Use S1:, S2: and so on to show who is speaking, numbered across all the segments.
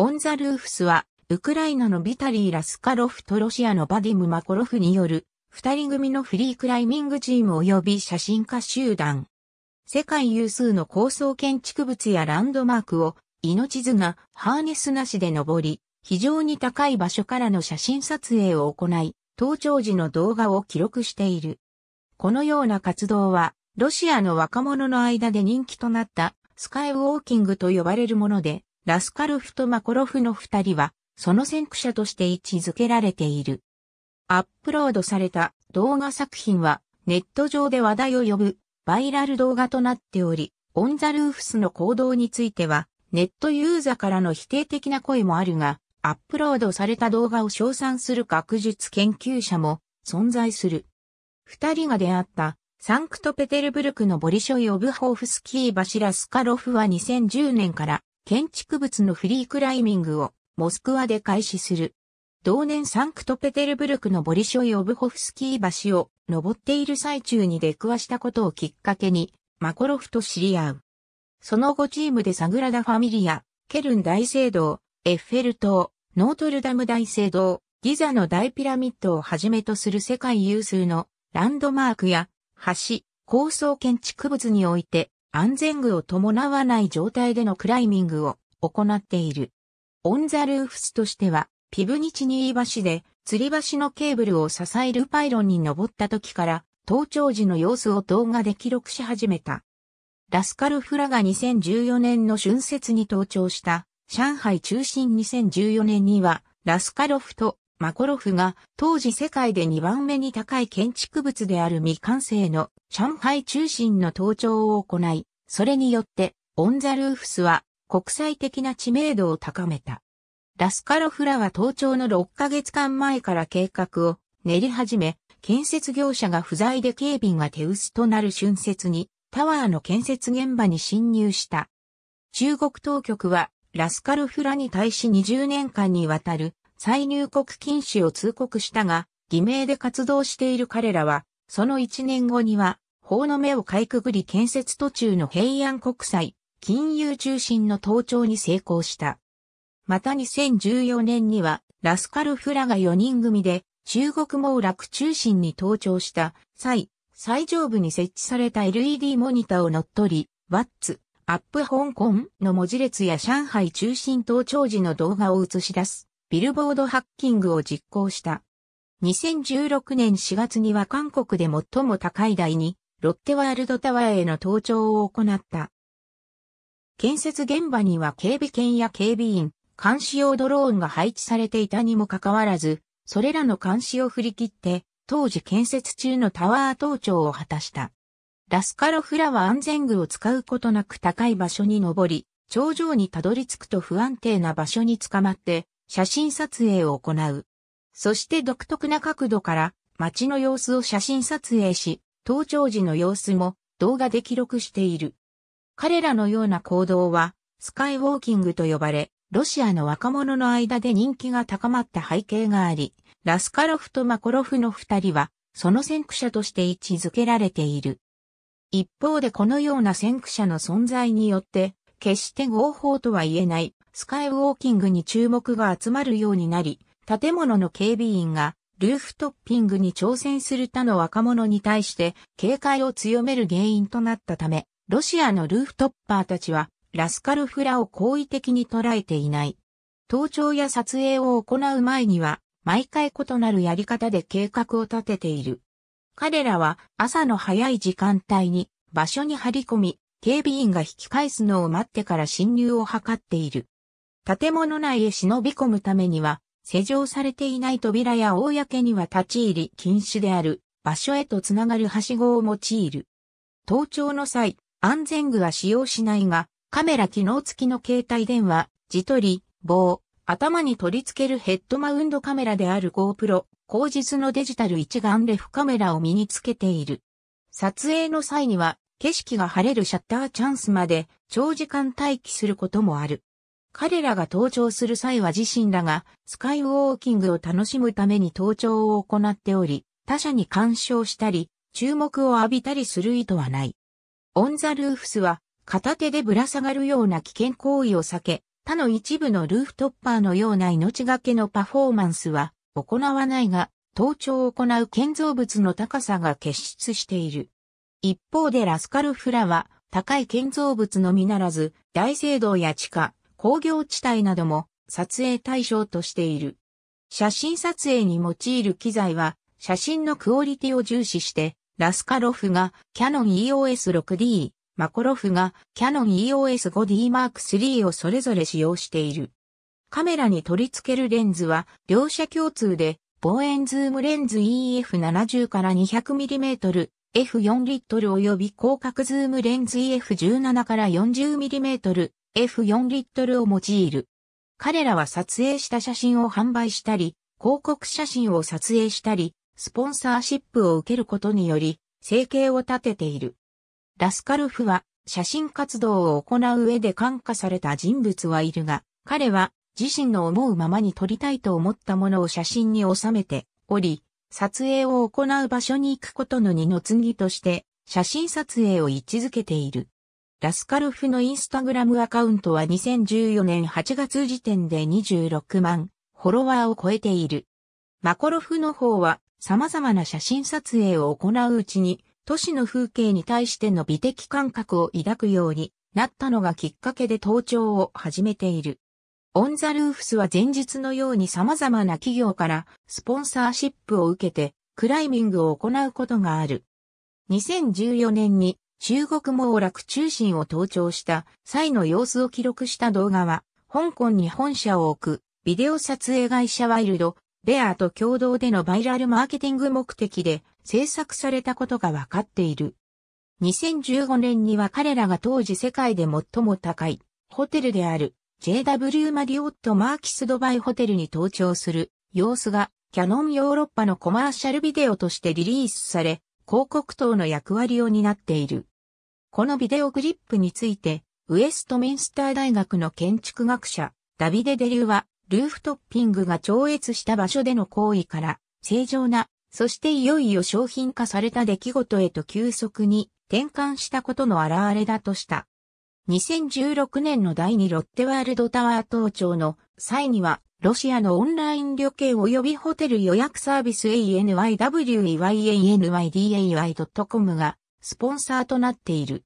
S1: オンザルーフスは、ウクライナのビタリー・ラスカロフとロシアのバディム・マコロフによる、二人組のフリークライミングチーム及び写真家集団。世界有数の高層建築物やランドマークを、命綱、ハーネスなしで登り、非常に高い場所からの写真撮影を行い、登頂時の動画を記録している。このような活動は、ロシアの若者の間で人気となった、スカイウォーキングと呼ばれるもので、ラスカルフとマコロフの二人は、その先駆者として位置づけられている。アップロードされた動画作品は、ネット上で話題を呼ぶ、バイラル動画となっており、オンザルーフスの行動については、ネットユーザーからの否定的な声もあるが、アップロードされた動画を称賛する学術研究者も存在する。二人が出会ったサンクトペテルブルクのボリショイ・オブホーフスキー・バシラスカロフは2010年から建築物のフリークライミングをモスクワで開始する。同年サンクトペテルブルクのボリショイ・オブホフスキー橋を登っている最中に出くわしたことをきっかけにマコロフと知り合う。その後チームでサグラダ・ファミリア、ケルン大聖堂、エッフェル塔、ノートルダム大聖堂、ギザの大ピラミッドをはじめとする世界有数のランドマークや橋、高層建築物において安全具を伴わない状態でのクライミングを行っている。オンザルーフスとしては、ピブニチニー橋で、吊り橋のケーブルを支えるパイロンに登った時から、登頂時の様子を動画で記録し始めた。ラスカルフラが2014年の春節に登頂した、上海中心2014年には、ラスカロフとマコロフが当時世界で2番目に高い建築物である未完成の上海中心の登頂を行い、それによってオンザルーフスは国際的な知名度を高めた。ラスカロフラは登頂の6ヶ月間前から計画を練り始め、建設業者が不在で警備が手薄となる春節にタワーの建設現場に侵入した。中国当局はラスカルフラに対し20年間にわたる再入国禁止を通告したが、偽名で活動している彼らは、その1年後には、法の目をかいくぐり建設途中の平安国際、金融中心の登頂に成功した。また2014年には、ラスカルフラが4人組で、中国網絡中心に登頂した際、最上部に設置された LED モニターを乗っ取り、ワッツ、アップ香港の文字列や上海中心登頂時の動画を映し出す。ビルボードハッキングを実行した。2016年4月には韓国で最も高い台に、ロッテワールドタワーへの登頂を行った。建設現場には警備犬や警備員、監視用ドローンが配置されていたにもかかわらず、それらの監視を振り切って、当時建設中のタワー登頂を果たした。ラスカロフラは安全具を使うことなく高い場所に登り、頂上にたどり着くと不安定な場所に捕まって、写真撮影を行う。そして独特な角度から街の様子を写真撮影し、登頂時の様子も動画で記録している。彼らのような行動はスカイウォーキングと呼ばれ、ロシアの若者の間で人気が高まった背景があり、ラスカロフとマコロフの二人は、その先駆者として位置づけられている。一方でこのような先駆者の存在によって、決して合法とは言えないスカイウォーキングに注目が集まるようになり、建物の警備員がルーフトッピングに挑戦する他の若者に対して警戒を強める原因となったため、ロシアのルーフトッパーたちはラスカルフラを好意的に捉えていない。盗聴や撮影を行う前には、毎回異なるやり方で計画を立てている。彼らは朝の早い時間帯に場所に張り込み、警備員が引き返すのを待ってから侵入を図っている。建物内へ忍び込むためには、施錠されていない扉や公には立ち入り禁止である場所へとつながるはしごを用いる。盗聴の際、安全具は使用しないが、カメラ機能付きの携帯電話、自撮り、棒、頭に取り付けるヘッドマウンドカメラである GoPro、後日のデジタル一眼レフカメラを身につけている。撮影の際には、景色が晴れるシャッターチャンスまで長時間待機することもある。彼らが登頂する際は自身らがスカイウォーキングを楽しむために登頂を行っており、他者に干渉したり、注目を浴びたりする意図はない。オンザルーフスは片手でぶら下がるような危険行為を避け、他の一部のルーフトッパーのような命がけのパフォーマンスは行わないが、登頂を行う建造物の高さが結出している。一方でラスカルフラは高い建造物のみならず、大聖堂や地下、工業地帯なども撮影対象としている。写真撮影に用いる機材は、写真のクオリティを重視して、ラスカロフがキャノン EOS6D、マコロフがキャノン EOS5D Mark III をそれぞれ使用している。カメラに取り付けるレンズは両者共通で望遠ズームレンズ EF70 から 200mm、F4 リットル及び広角ズームレンズ EF17 から 40mm、F4 リットルを用いる。彼らは撮影した写真を販売したり、広告写真を撮影したり、スポンサーシップを受けることにより、生計を立てている。ラスカルフは、写真活動を行う上で感化された人物はいるが、彼は自身の思うままに撮りたいと思ったものを写真に収めており、撮影を行う場所に行くことの二の次として、写真撮影を位置づけている。ラスカルフのインスタグラムアカウントは2014年8月時点で26万フォロワーを超えている。マコロフの方は様々な写真撮影を行ううちに都市の風景に対しての美的感覚を抱くようになったのがきっかけで登頂を始めている。オンザルーフスは前日のように様々な企業からスポンサーシップを受けてクライミングを行うことがある。2014年に中国網絡中心を登場した際の様子を記録した動画は、香港に本社を置く、ビデオ撮影会社ワイルド、ベアと共同でのバイラルマーケティング目的で制作されたことが分かっている。2015年には彼らが当時世界で最も高いホテルである JW マリオットマーキスドバイホテルに登場する様子がキャノンヨーロッパのコマーシャルビデオとしてリリースされ、広告等の役割を担っている。このビデオクリップについて、ウエストミンスター大学の建築学者、ダビデ・デリューは、ルーフトッピングが超越した場所での行為から、正常な、そしていよいよ商品化された出来事へと急速に転換したことの表れだとした。2016年の第2ロッテワールドタワー登頂の際には、ロシアのオンライン旅券及びホテル予約サービス ANYWEYANYDAY.com がスポンサーとなっている。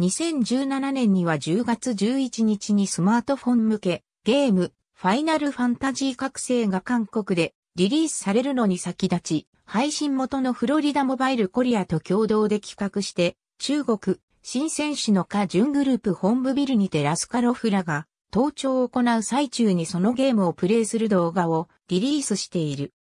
S1: 2017年には10月11日にスマートフォン向けゲームファイナルファンタジー覚醒が韓国でリリースされるのに先立ち、配信元のフロリダモバイルコリアと共同で企画して、中国、新選手のカジュングループ本部ビルにてラスカロフラが、登聴を行う最中にそのゲームをプレイする動画をリリースしている。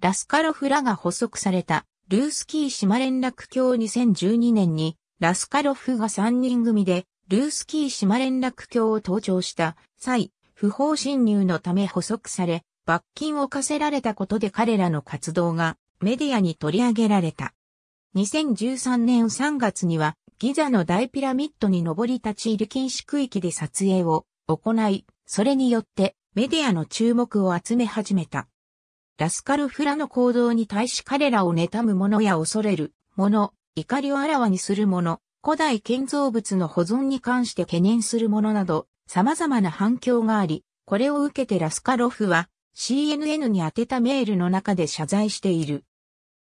S1: ラスカロフラが補足された、ルースキー島連絡橋2012年にラスカロフが3人組で、ルースキー島連絡橋を登頂した際、不法侵入のため捕捉され、罰金を課せられたことで彼らの活動がメディアに取り上げられた。2013年3月には、ギザの大ピラミッドに登り立ち入り禁止区域で撮影を行い、それによってメディアの注目を集め始めた。ラスカルフラの行動に対し彼らを妬む者や恐れる者、怒りをあらわにするもの、古代建造物の保存に関して懸念するものなど、様々な反響があり、これを受けてラスカロフは CNN に宛てたメールの中で謝罪している。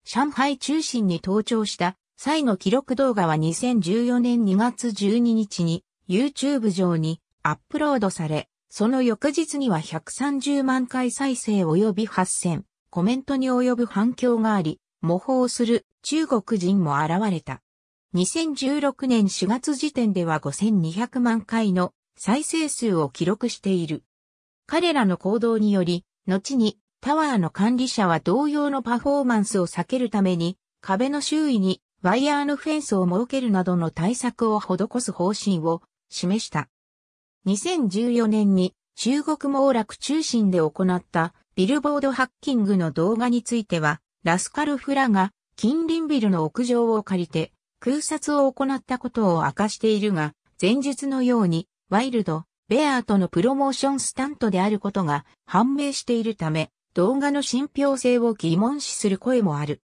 S1: 上海中心に登庁した際の記録動画は2014年2月12日に YouTube 上にアップロードされ、その翌日には130万回再生及び8000コメントに及ぶ反響があり、模倣する中国人も現れた。2016年4月時点では5200万回の再生数を記録している。彼らの行動により、後にタワーの管理者は同様のパフォーマンスを避けるために、壁の周囲にワイヤーのフェンスを設けるなどの対策を施す方針を示した。2014年に中国網絡中心で行ったビルボードハッキングの動画については、ラスカルフラが近隣ビルの屋上を借りて空撮を行ったことを明かしているが、前述のようにワイルド、ベアーとのプロモーションスタントであることが判明しているため、動画の信憑性を疑問視する声もある。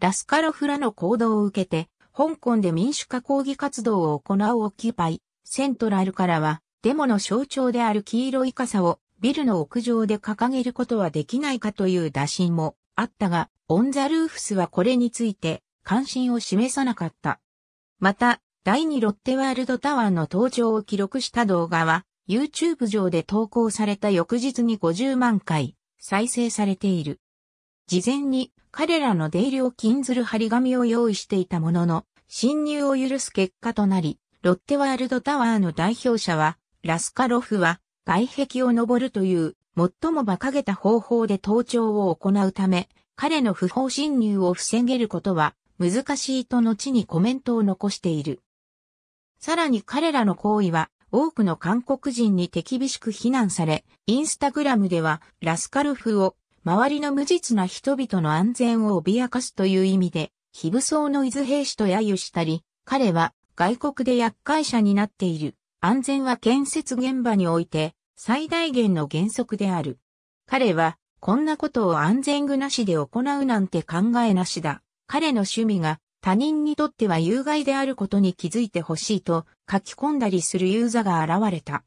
S1: ラスカルフラの行動を受けて、香港で民主化抗議活動を行うオキュパイ、セントラルからは、デモの象徴である黄色い傘をビルの屋上で掲げることはできないかという打診もあったが、オン・ザ・ルーフスはこれについて関心を示さなかった。また、第2ロッテワールドタワーの登場を記録した動画は、YouTube 上で投稿された翌日に50万回再生されている。事前に彼らの出入りを禁ずる張り紙を用意していたものの、侵入を許す結果となり、ロッテワールドタワーの代表者は、ラスカロフは外壁を登るという最も馬鹿げた方法で登場を行うため、彼の不法侵入を防げることは難しいと後にコメントを残している。さらに彼らの行為は多くの韓国人に手厳しく非難され、インスタグラムではラスカルフを周りの無実な人々の安全を脅かすという意味で、非武装の伊豆兵士と揶揄したり、彼は外国で厄介者になっている。安全は建設現場において最大限の原則である。彼はこんなことを安全具なしで行うなんて考えなしだ。彼の趣味が他人にとっては有害であることに気づいてほしいと書き込んだりするユーザーが現れた。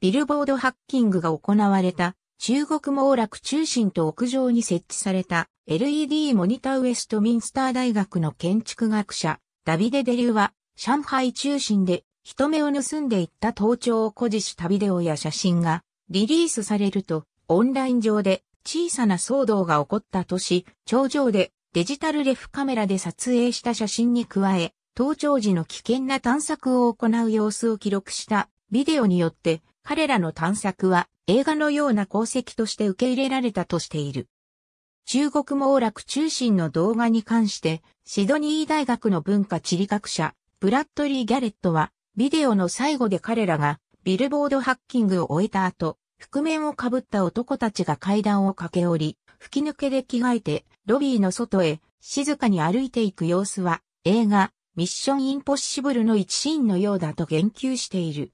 S1: ビルボードハッキングが行われた中国網絡中心と屋上に設置された LED モニターウェストミンスター大学の建築学者ダビデ・デリューは上海中心で人目を盗んでいった盗聴を誇示しビデオや写真がリリースされるとオンライン上で小さな騒動が起こった年、頂上でデジタルレフカメラで撮影した写真に加え、登頂時の危険な探索を行う様子を記録したビデオによって彼らの探索は映画のような功績として受け入れられたとしている。中国網絡中心の動画に関してシドニー大学の文化地理学者ブラッドリー・ギャレットはビデオの最後で彼らがビルボードハッキングを終えた後、覆面をかぶった男たちが階段を駆け下り、吹き抜けで着替えて、ロビーの外へ、静かに歩いていく様子は、映画、ミッションインポッシブルの一シーンのようだと言及している。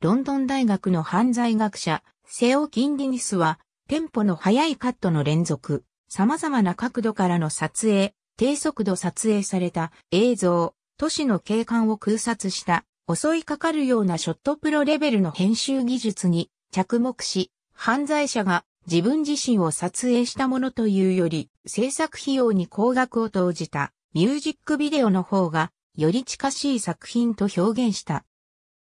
S1: ロンドン大学の犯罪学者、セオ・キンディニスは、テンポの速いカットの連続、様々な角度からの撮影、低速度撮影された映像、都市の景観を空撮した、襲いかかるようなショットプロレベルの編集技術に着目し、犯罪者が自分自身を撮影したものというより、制作費用に高額を投じたミュージックビデオの方が、より近しい作品と表現した。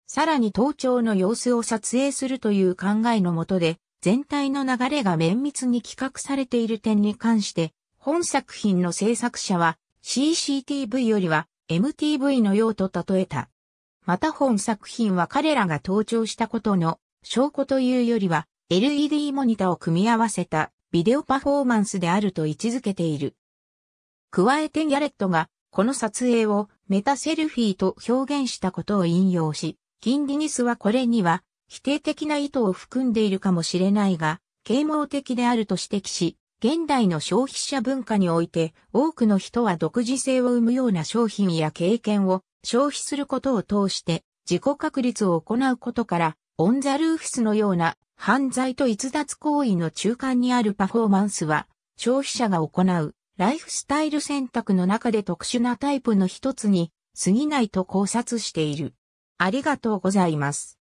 S1: さらに盗聴の様子を撮影するという考えのもとで、全体の流れが綿密に企画されている点に関して、本作品の制作者は CCTV よりは MTV のようと例えた。また本作品は彼らが登場したことの証拠というよりは LED モニタを組み合わせたビデオパフォーマンスであると位置づけている。加えてギャレットがこの撮影をメタセルフィーと表現したことを引用し、金利ニスはこれには否定的な意図を含んでいるかもしれないが、啓蒙的であると指摘し、現代の消費者文化において多くの人は独自性を生むような商品や経験を消費することを通して自己確率を行うことからオンザルーフスのような犯罪と逸脱行為の中間にあるパフォーマンスは、消費者が行うライフスタイル選択の中で特殊なタイプの一つに過ぎないと考察している。ありがとうございます。